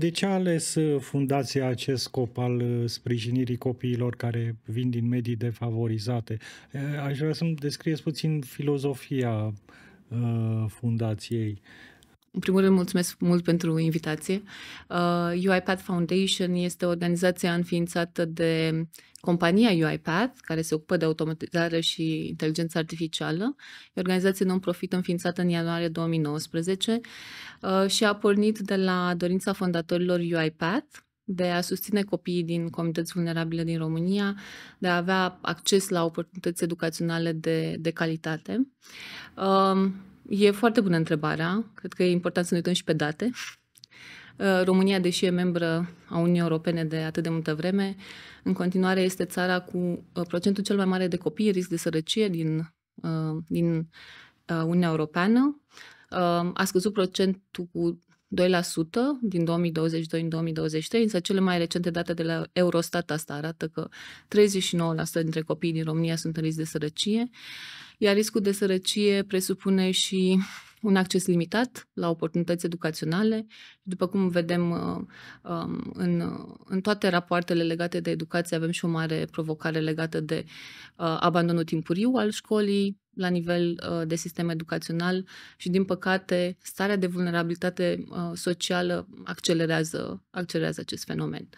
De ce a ales uh, fundația acest scop al uh, sprijinirii copiilor care vin din medii defavorizate? Uh, aș vrea să-mi descrieți puțin filozofia fundației. În primul rând, mulțumesc mult pentru invitație. Uh, UiPath Foundation este o organizație înființată de compania UiPath, care se ocupă de automatizare și inteligență artificială. E o organizație non-profit înființată în ianuarie 2019 uh, și a pornit de la dorința fondatorilor UiPath, de a susține copiii din comunități vulnerabile din România, de a avea acces la oportunități educaționale de, de calitate. Uh, E foarte bună întrebarea. Cred că e important să ne uităm și pe date. Uh, România, deși e membră a Uniunii Europene de atât de multă vreme, în continuare este țara cu uh, procentul cel mai mare de copii în risc de sărăcie din, uh, din Uniunea Europeană. A scăzut procentul cu 2% din 2022 în 2023, însă cele mai recente date de la Eurostat asta arată că 39% dintre copiii din România sunt în risc de sărăcie, iar riscul de sărăcie presupune și un acces limitat la oportunități educaționale, după cum vedem uh, um, în, în toate rapoartele legate de educație, avem și o mare provocare legată de uh, abandonul timpuriu al școlii la nivel uh, de sistem educațional și, din păcate, starea de vulnerabilitate socială accelerează, accelerează acest fenomen.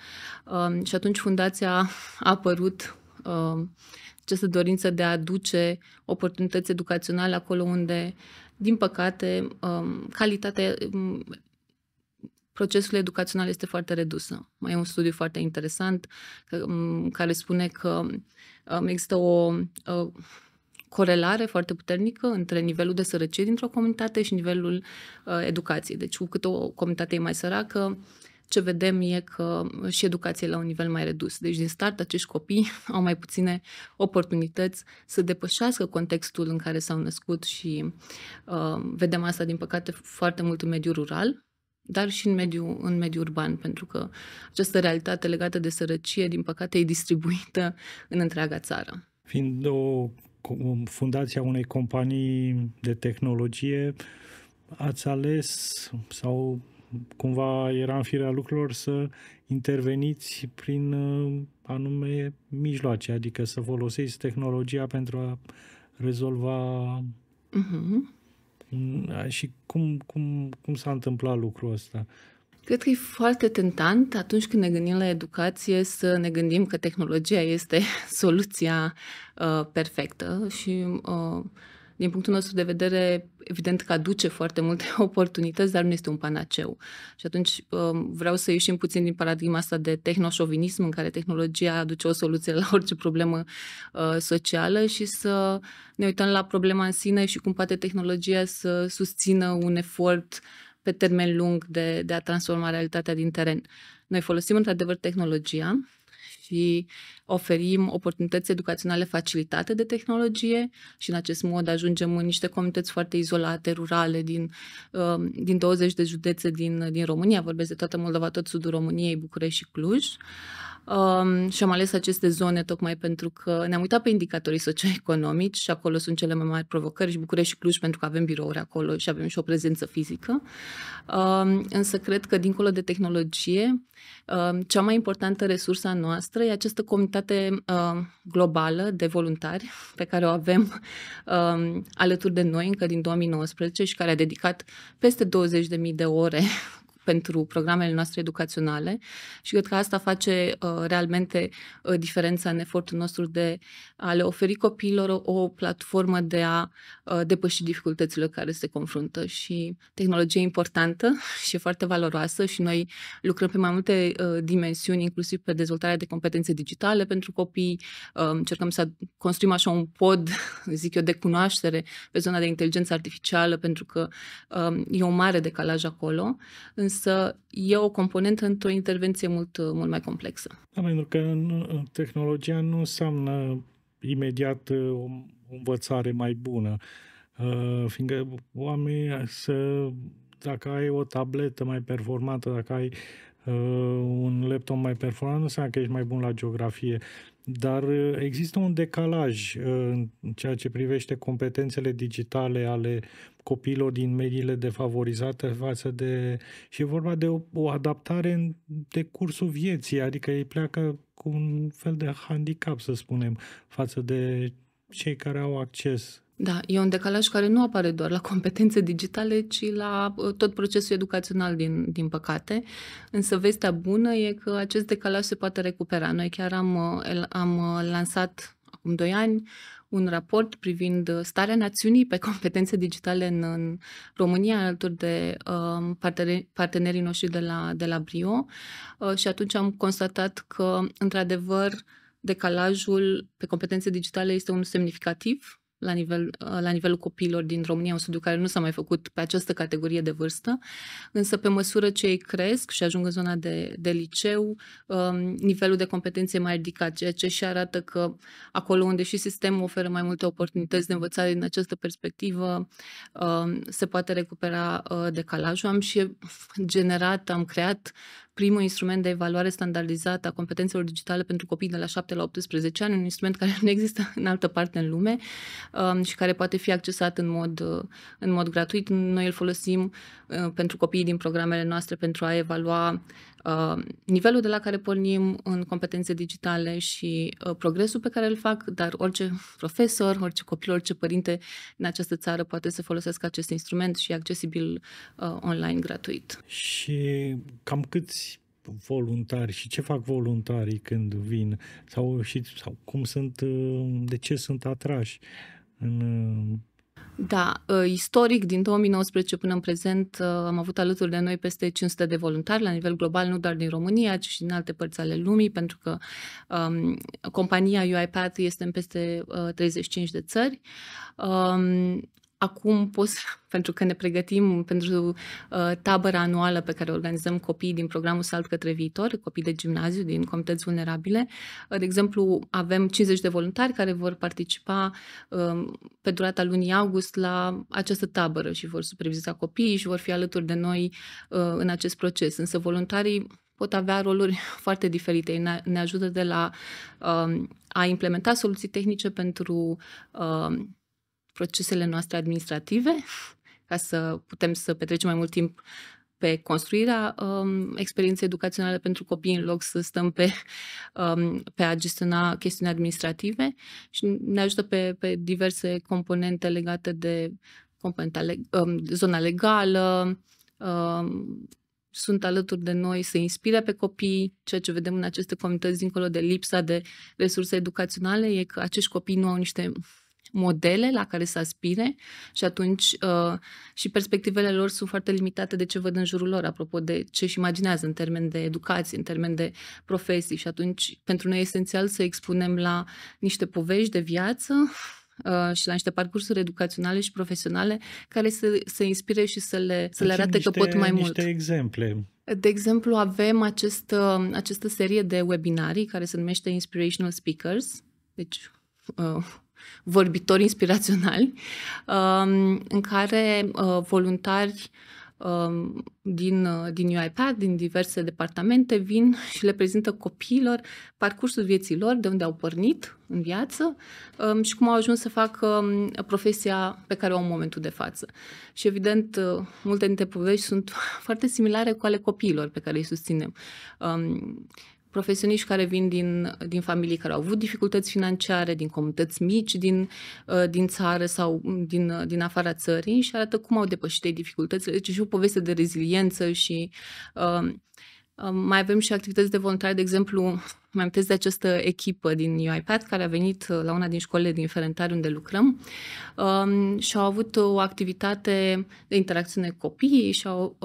Um, și atunci fundația a apărut um, această dorință de a aduce oportunități educaționale acolo unde din păcate, um, calitatea um, procesul educațional este foarte redusă. Mai e un studiu foarte interesant um, care spune că există o corelare foarte puternică între nivelul de sărăcie dintr-o comunitate și nivelul uh, educației. Deci, cu cât o comunitate e mai săracă, ce vedem e că uh, și educația e la un nivel mai redus. Deci, din start, acești copii au mai puține oportunități să depășească contextul în care s-au născut și uh, vedem asta, din păcate, foarte mult în mediul rural, dar și în mediul, în mediul urban, pentru că această realitate legată de sărăcie, din păcate, e distribuită în întreaga țară. Fiind o fundația unei companii de tehnologie, ați ales sau cumva era în firea lucrurilor să interveniți prin uh, anume mijloace, adică să folosiți tehnologia pentru a rezolva uh-huh. și cum, cum, cum s-a întâmplat lucrul ăsta. Cred că e foarte tentant atunci când ne gândim la educație să ne gândim că tehnologia este soluția uh, perfectă și uh, din punctul nostru de vedere, evident că aduce foarte multe oportunități, dar nu este un panaceu. Și atunci um, vreau să ieșim puțin din paradigma asta de tehnoșovinism, în care tehnologia aduce o soluție la orice problemă uh, socială și să ne uităm la problema în sine și cum poate tehnologia să susțină un efort pe termen lung de, de a transforma realitatea din teren. Noi folosim într-adevăr tehnologia și oferim oportunități educaționale facilitate de tehnologie și în acest mod ajungem în niște comunități foarte izolate, rurale, din, um, din 20 de județe din, din România, vorbesc de toată Moldova, tot sudul României, București și Cluj. Um, și am ales aceste zone tocmai pentru că ne-am uitat pe indicatorii socioeconomici și acolo sunt cele mai mari provocări și București și Cluj pentru că avem birouri acolo și avem și o prezență fizică. Um, însă cred că dincolo de tehnologie, um, cea mai importantă a noastră e această comunitate globală de voluntari pe care o avem alături de noi încă din 2019 și care a dedicat peste 20.000 de ore pentru programele noastre educaționale și cred că asta face uh, realmente uh, diferența în efortul nostru de a le oferi copiilor o, o platformă de a uh, depăși dificultățile care se confruntă și tehnologie importantă și foarte valoroasă și noi lucrăm pe mai multe uh, dimensiuni, inclusiv pe dezvoltarea de competențe digitale pentru copii, uh, încercăm să construim așa un pod, zic eu, de cunoaștere pe zona de inteligență artificială pentru că uh, e un mare decalaj acolo, însă e o componentă într-o intervenție mult, mult mai complexă. Da, pentru că tehnologia nu înseamnă imediat uh, o învățare mai bună, uh, fiindcă oamenii să dacă ai o tabletă mai performantă, dacă ai uh, un laptop mai performant, nu înseamnă că ești mai bun la geografie dar uh, există un decalaj uh, în ceea ce privește competențele digitale ale copiilor din mediile defavorizate față de... și e vorba de o, o adaptare în decursul vieții, adică ei pleacă cu un fel de handicap, să spunem, față de cei care au acces da, e un decalaj care nu apare doar la competențe digitale, ci la uh, tot procesul educațional, din, din păcate. Însă vestea bună e că acest decalaj se poate recupera. Noi chiar am, uh, am uh, lansat acum doi ani un raport privind starea națiunii pe competențe digitale în, în România, alături de um, parteneri, partenerii noștri de la, de la Brio. Uh, și atunci am constatat că, într-adevăr, decalajul pe competențe digitale este unul semnificativ la, nivel, uh, la nivelul copiilor din România, un studiu care nu s-a mai făcut pe această categorie de vârstă, însă pe măsură ce ei cresc și ajung în zona de, de liceu, um, nivelul de competențe e mai ridicat, ceea ce și arată că acolo unde și sistemul oferă mai multe oportunități de învățare din această perspectivă, um, se poate recupera uh, decalajul. Am și generat, am creat primul instrument de evaluare standardizată a competențelor digitale pentru copii de la 7 la 18 ani, un instrument care nu există în altă parte în lume um, și care poate fi accesat în mod, în mod gratuit. Noi îl folosim uh, pentru copiii din programele noastre pentru a evalua Uh, nivelul de la care pornim în competențe digitale și uh, progresul pe care îl fac, dar orice profesor, orice copil, orice părinte în această țară poate să folosească acest instrument și e accesibil uh, online gratuit. Și cam câți voluntari și ce fac voluntarii când vin sau, și, sau cum sunt, de ce sunt atrași în da, uh, istoric, din 2019 până în prezent, uh, am avut alături de noi peste 500 de voluntari la nivel global, nu doar din România, ci și din alte părți ale lumii, pentru că um, compania UiPath este în peste uh, 35 de țări. Um, acum poți, pentru că ne pregătim pentru uh, tabăra anuală pe care organizăm copiii din programul Salt către viitor, copii de gimnaziu din comunități vulnerabile. Uh, de exemplu, avem 50 de voluntari care vor participa uh, pe durata lunii august la această tabără și vor superviza copiii și vor fi alături de noi uh, în acest proces. Însă voluntarii pot avea roluri foarte diferite. ne ajută de la uh, a implementa soluții tehnice pentru uh, procesele noastre administrative, ca să putem să petrecem mai mult timp pe construirea um, experienței educaționale pentru copii în loc să stăm pe, um, pe a gestiona chestiuni administrative și ne ajută pe, pe diverse componente legate de componenta, leg, um, zona legală, um, sunt alături de noi să inspire pe copii. Ceea ce vedem în aceste comunități, dincolo de lipsa de resurse educaționale, e că acești copii nu au niște modele la care să aspire și atunci uh, și perspectivele lor sunt foarte limitate de ce văd în jurul lor, apropo de ce își imaginează în termen de educație, în termen de profesii și atunci pentru noi e esențial să expunem la niște povești de viață uh, și la niște parcursuri educaționale și profesionale care să, se inspire și să le, să le arate niște, că pot mai niște mult. Niște exemple. De exemplu, avem acest, uh, această serie de webinarii care se numește Inspirational Speakers, deci uh, vorbitori inspiraționali, um, în care uh, voluntari um, din, uh, din UiPath, din diverse departamente, vin și le prezintă copiilor parcursul vieții lor, de unde au pornit în viață um, și cum au ajuns să facă profesia pe care o au în momentul de față. Și evident, uh, multe dintre povești sunt foarte similare cu ale copiilor pe care îi susținem profesioniști care vin din, din familii care au avut dificultăți financiare, din comunități mici din, uh, din țară sau mm, din, uh, din afara țării și arată cum au depășit ei dificultățile. Deci și o poveste de reziliență și uh, mai avem și activități de voluntari, de exemplu, mai amintesc de această echipă din UiPath care a venit uh, la una din școlile din Ferentari unde lucrăm um, și au avut o activitate de interacțiune cu copiii și au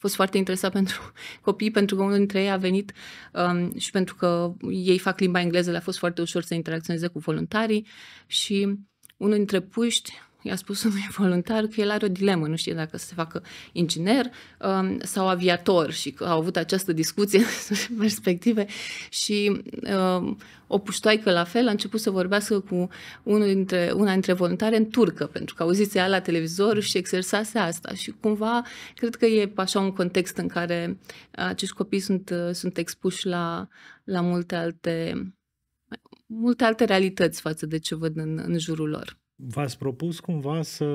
fost foarte interesat pentru copii, pentru că unul dintre ei a venit um, și pentru că ei fac limba engleză, le-a fost foarte ușor să interacționeze cu voluntarii și unul dintre puști i-a spus unui voluntar că el are o dilemă, nu știe dacă să se facă inginer um, sau aviator și că au avut această discuție perspective și um, o puștoaică la fel a început să vorbească cu unul dintre, una dintre voluntare în turcă, pentru că auzise ea la televizor și exersase asta și cumva cred că e așa un context în care acești copii sunt, sunt expuși la, la multe alte multe alte realități față de ce văd în, în jurul lor v-ați propus cumva să,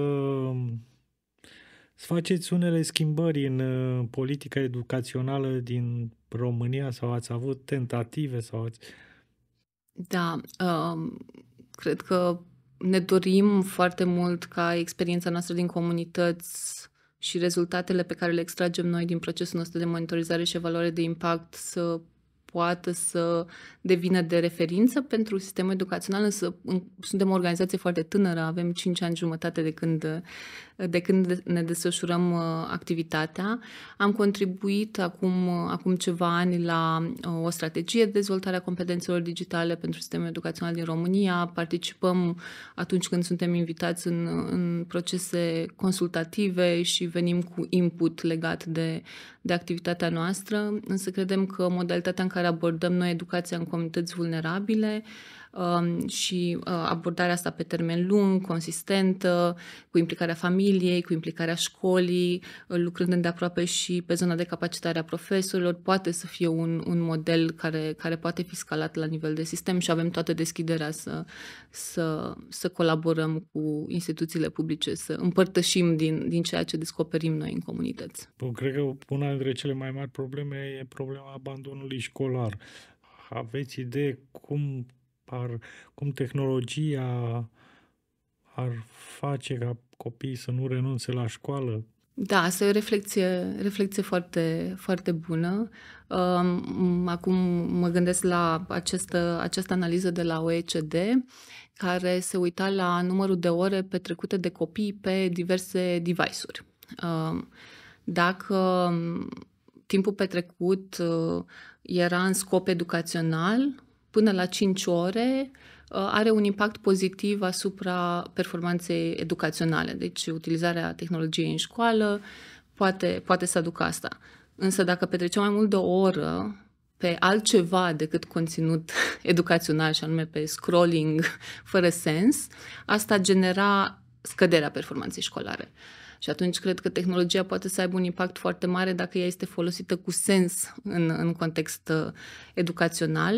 să faceți unele schimbări în uh, politica educațională din România sau ați avut tentative sau ați... Da, um, cred că ne dorim foarte mult ca experiența noastră din comunități și rezultatele pe care le extragem noi din procesul nostru de monitorizare și evaluare de impact să poată să devină de referință pentru sistemul educațional, însă suntem o organizație foarte tânără, avem 5 ani jumătate de când, de când ne desfășurăm uh, activitatea. Am contribuit acum, uh, acum ceva ani la uh, o strategie de dezvoltare a competențelor digitale pentru sistemul educațional din România, participăm atunci când suntem invitați în, în procese consultative și venim cu input legat de, de activitatea noastră, însă credem că modalitatea în care abordăm noi educația în comunități vulnerabile, Um, și uh, abordarea asta pe termen lung, consistentă, cu implicarea familiei, cu implicarea școlii, uh, lucrând îndeaproape și pe zona de capacitare a profesorilor, poate să fie un, un model care, care poate fi scalat la nivel de sistem și avem toată deschiderea să, să, să colaborăm cu instituțiile publice, să împărtășim din, din ceea ce descoperim noi în comunități. Bun, cred că una dintre cele mai mari probleme e problema abandonului școlar. Aveți idee cum par cum tehnologia ar face ca copiii să nu renunțe la școală. Da, asta e o reflexie, reflexie foarte, foarte bună. Um, acum mă gândesc la această, această analiză de la OECD, care se uita la numărul de ore petrecute de copii pe diverse device-uri. Um, dacă um, timpul petrecut uh, era în scop educațional, până la 5 ore uh, are un impact pozitiv asupra performanței educaționale. Deci utilizarea tehnologiei în școală poate, poate să aducă asta. Însă dacă petrecem mai mult de o oră pe altceva decât conținut educațional și anume pe scrolling fără sens, asta genera scăderea performanței școlare. Uh, și atunci cred că tehnologia poate să aibă un impact foarte mare dacă ea este folosită cu sens în, în context uh, educațional.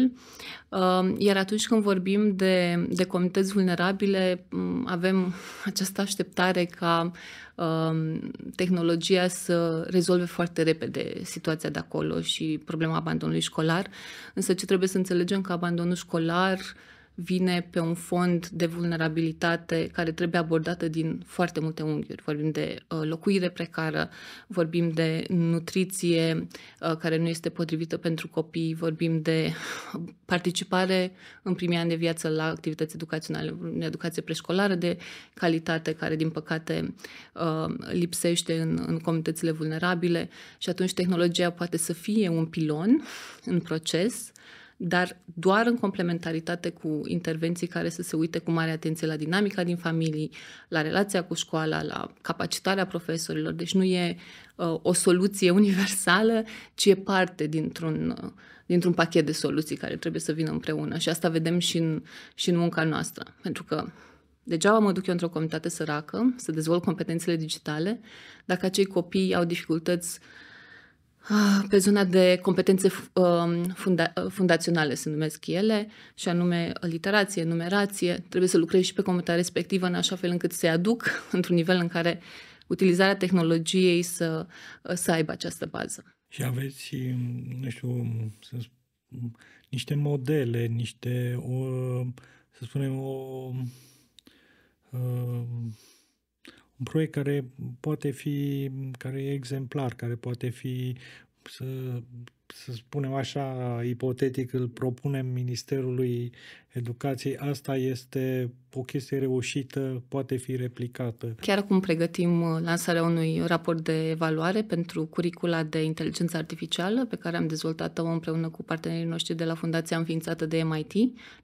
Uh, iar atunci când vorbim de, de comunități vulnerabile, mm, avem această așteptare ca um, tehnologia să rezolve foarte repede situația de acolo și problema abandonului școlar. Însă ce trebuie să înțelegem că abandonul școlar vine pe un fond de vulnerabilitate care trebuie abordată din foarte multe unghiuri. Vorbim de uh, locuire precară, vorbim de nutriție uh, care nu este potrivită pentru copii, vorbim de participare în primii ani de viață la activități educaționale, în educație preșcolară de calitate care, din păcate, uh, lipsește în, în comunitățile vulnerabile și atunci tehnologia poate să fie un pilon în proces dar doar în complementaritate cu intervenții care să se uite cu mare atenție la dinamica din familii, la relația cu școala, la capacitarea profesorilor. Deci nu e uh, o soluție universală, ci e parte dintr-un, uh, dintr-un pachet de soluții care trebuie să vină împreună. Și asta vedem și în, și în munca noastră. Pentru că Degeaba mă duc eu într-o comunitate săracă să dezvolt competențele digitale dacă acei copii au dificultăți uh, Ah, pe zona de competențe um, funda- uh, fundaționale, se numesc ele, și anume literație, numerație. Trebuie să lucrezi și pe comunitatea respectivă în așa fel încât să-i aduc într-un nivel în care utilizarea tehnologiei să, uh, să aibă această bază. Și aveți, um, nu știu, um, să spun, niște modele, niște, o, să spunem, o, o un proiect care poate fi, care e exemplar, care poate fi să, să spunem așa, ipotetic, îl propunem Ministerului Educației, asta este o chestie reușită, poate fi replicată. Chiar acum pregătim uh, lansarea unui raport de evaluare pentru curicula de inteligență artificială pe care am dezvoltat-o împreună cu partenerii noștri de la fundația înființată de MIT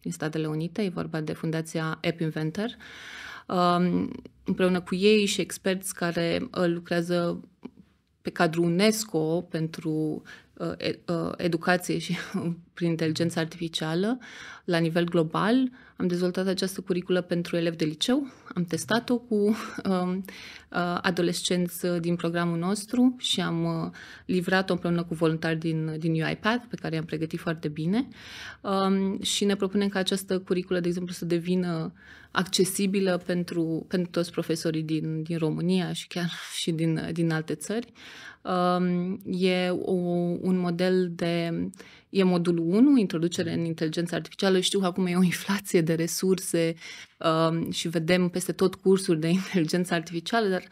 din Statele Unite, e vorba de fundația App Inventor. Um, împreună cu ei și experți care uh, lucrează pe cadrul UNESCO pentru uh, uh, educație și prin inteligență artificială la nivel global, am dezvoltat această curiculă pentru elevi de liceu, am testat-o cu um, uh, adolescenți uh, din programul nostru și am uh, livrat-o împreună cu voluntari din, din UiPad, pe care i-am pregătit foarte bine. Um, și ne propunem ca această curiculă, de exemplu, să devină accesibilă pentru, pentru toți profesorii din, din România și chiar și din, din alte țări. Um, e o, un model de E modulul 1, introducere mm. în inteligența artificială. Știu că acum e o inflație de resurse um, și vedem peste tot cursuri de inteligență artificială, dar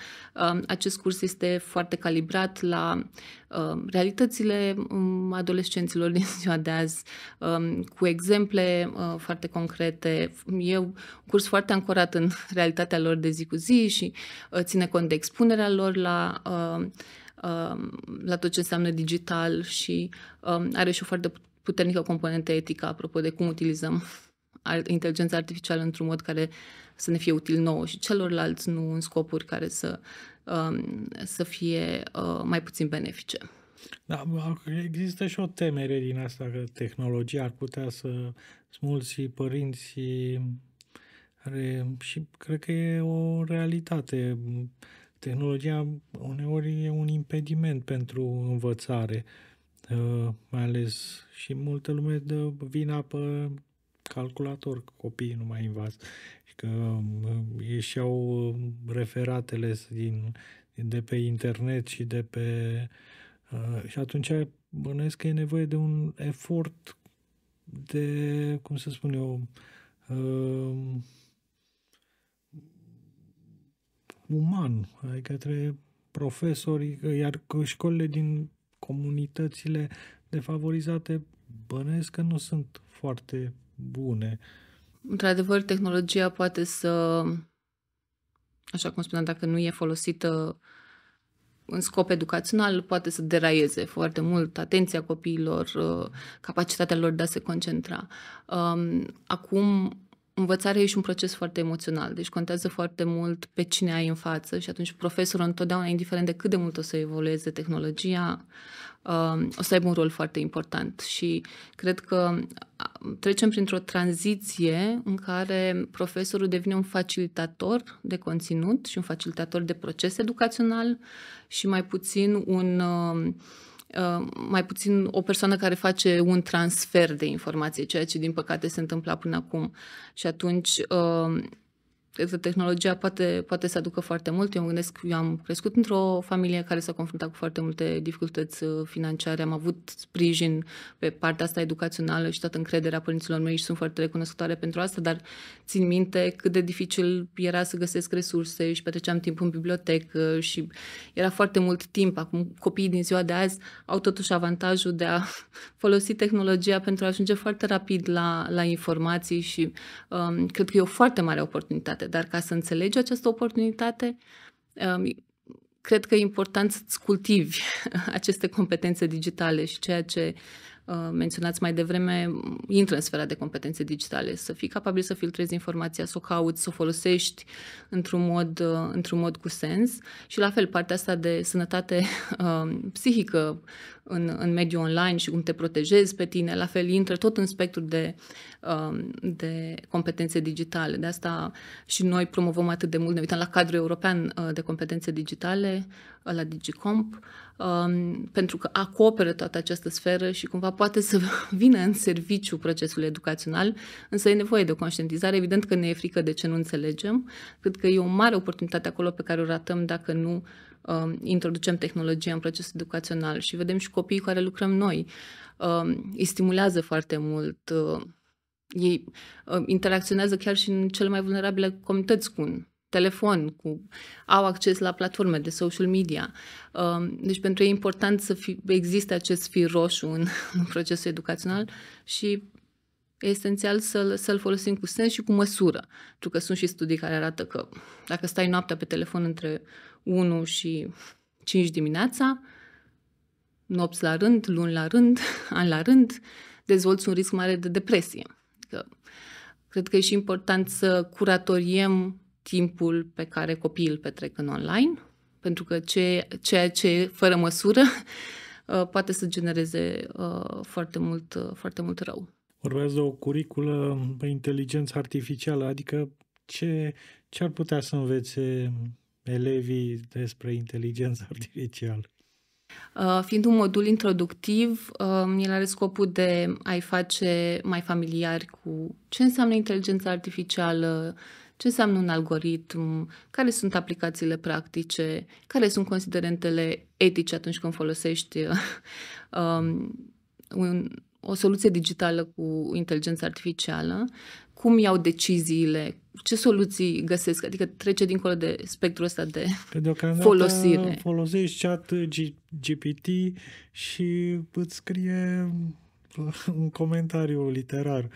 um, acest curs este foarte calibrat la um, realitățile um, adolescenților din ziua de azi, um, cu exemple uh, foarte concrete. E un curs foarte ancorat în realitatea lor de zi cu zi și uh, ține cont de expunerea lor la uh, Um, la tot ce înseamnă digital și um, are și o foarte puternică componentă etică apropo de cum utilizăm inteligența artificială într-un mod care să ne fie util nouă și celorlalți, nu în scopuri care să, um, să fie uh, mai puțin benefice. Da, există și o temere din asta că tehnologia ar putea să smulți părinții are, și cred că e o realitate tehnologia uneori e un impediment pentru învățare, uh, mai ales și multă lume dă vina pe calculator, copiii nu mai învață și că uh, ieșeau uh, referatele din, de pe internet și de pe... și atunci bănuiesc că e nevoie de un efort de, cum să spun eu, uman, adică către profesori, iar școlile din comunitățile defavorizate bănesc că nu sunt foarte bune. Într-adevăr, tehnologia poate să, așa cum spuneam, dacă nu e folosită în scop educațional, poate să deraieze foarte mult atenția copiilor, uh, capacitatea lor de a se concentra. Um, acum, învățarea e și un proces foarte emoțional, deci contează foarte mult pe cine ai în față și atunci profesorul întotdeauna, indiferent de cât de mult o să evolueze tehnologia, um, o să aibă un rol foarte important și cred că trecem printr-o tranziție în care profesorul devine un facilitator de conținut și un facilitator de proces educațional și mai puțin un uh, Uh, mai puțin o persoană care face un transfer de informație, ceea ce din păcate se întâmpla până acum. Și atunci uh, cred că tehnologia poate, poate să aducă foarte mult. Eu mă gândesc, eu am crescut într-o familie care s-a confruntat cu foarte multe dificultăți uh, financiare, am avut sprijin pe partea asta educațională și toată încrederea părinților mei și sunt foarte recunoscătoare pentru asta, dar țin minte cât de dificil era să găsesc resurse și petreceam timp în bibliotecă și era foarte mult timp. Acum copiii din ziua de azi au totuși avantajul de a folosi tehnologia pentru a ajunge foarte rapid la, la informații și um, cred că e o foarte mare oportunitate oportunitate, dar ca să înțelegi această oportunitate, um, cred că e important să-ți cultivi aceste competențe digitale și ceea ce Uh, menționați mai devreme, intră în sfera de competențe digitale. Să fii capabil să filtrezi informația, să o cauți, să o folosești într-un mod, uh, într-un mod cu sens și la fel partea asta de sănătate uh, psihică în, în mediul online și cum te protejezi pe tine, la fel intră tot în spectrul de, de competențe digitale. De asta și noi promovăm atât de mult, ne uităm la cadrul european de competențe digitale, la Digicomp, pentru că acoperă toată această sferă și cumva poate să vină în serviciu procesul educațional, însă e nevoie de o conștientizare. Evident că ne e frică de ce nu înțelegem. Cred că e o mare oportunitate acolo pe care o ratăm dacă nu uh, introducem tehnologia în procesul educațional și vedem și copiii cu care lucrăm noi. Uh, îi stimulează foarte mult. Uh, ei uh, interacționează chiar și în cele mai vulnerabile comunități cu un telefon, cu, au acces la platforme de social media. Um, deci pentru ei e important să fi, existe acest fir roșu în, în procesul educațional și e esențial să-l, să-l folosim cu sens și cu măsură. Pentru că sunt și studii care arată că dacă stai noaptea pe telefon între 1 și 5 dimineața, nopți la rând, luni la rând, ani la rând, dezvolți un risc mare de depresie. Că adică, cred că e și important să curatoriem timpul pe care copiii îl petrec în online, pentru că ce, ceea ce fără măsură uh, poate să genereze uh, foarte mult, uh, foarte mult rău. Urmează o curiculă pe inteligență artificială, adică ce, ce ar putea să învețe elevii despre inteligență artificială? Uh, fiind un modul introductiv, uh, el are scopul de a-i face mai familiari cu ce înseamnă inteligența artificială, ce înseamnă un algoritm, care sunt aplicațiile practice, care sunt considerentele etice atunci când folosești uh, um, un, o soluție digitală cu inteligență artificială, cum iau deciziile, ce soluții găsesc, adică trece dincolo de spectrul ăsta de folosire. folosești chat G- GPT și îți scrie un comentariu literar.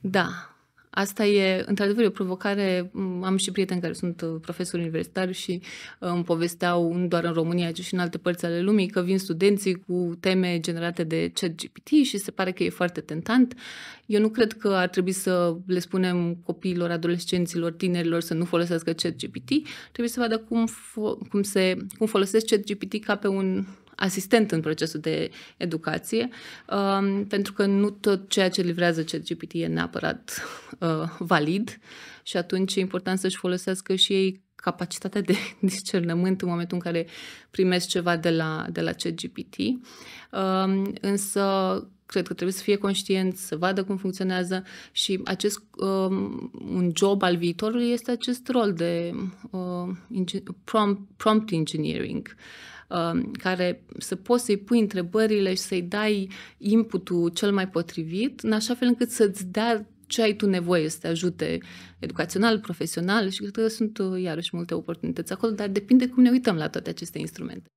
Da, Asta e, într-adevăr, o provocare. Am și prieteni care sunt uh, profesori universitari și uh, îmi povesteau, nu doar în România, ci și în alte părți ale lumii, că vin studenții cu teme generate de ChatGPT și se pare că e foarte tentant. Eu nu cred că ar trebui să le spunem copiilor, adolescenților, tinerilor să nu folosească ChatGPT. Trebuie să vadă cum, fo- cum, se, cum folosesc ChatGPT ca pe un asistent în procesul de educație, um, pentru că nu tot ceea ce livrează CGPT e neapărat uh, valid și atunci e important să-și folosească și ei capacitatea de discernământ în momentul în care primesc ceva de la, de la CGPT. Um, însă, cred că trebuie să fie conștient, să vadă cum funcționează și acest um, un job al viitorului este acest rol de uh, prompt, prompt engineering. Uh, Um, care să poți să-i pui întrebările și să-i dai inputul cel mai potrivit, în așa fel încât să-ți dea ce ai tu nevoie să te ajute educațional, profesional și cred că sunt uh, iarăși multe oportunități acolo, dar depinde cum ne uităm la toate aceste instrumente.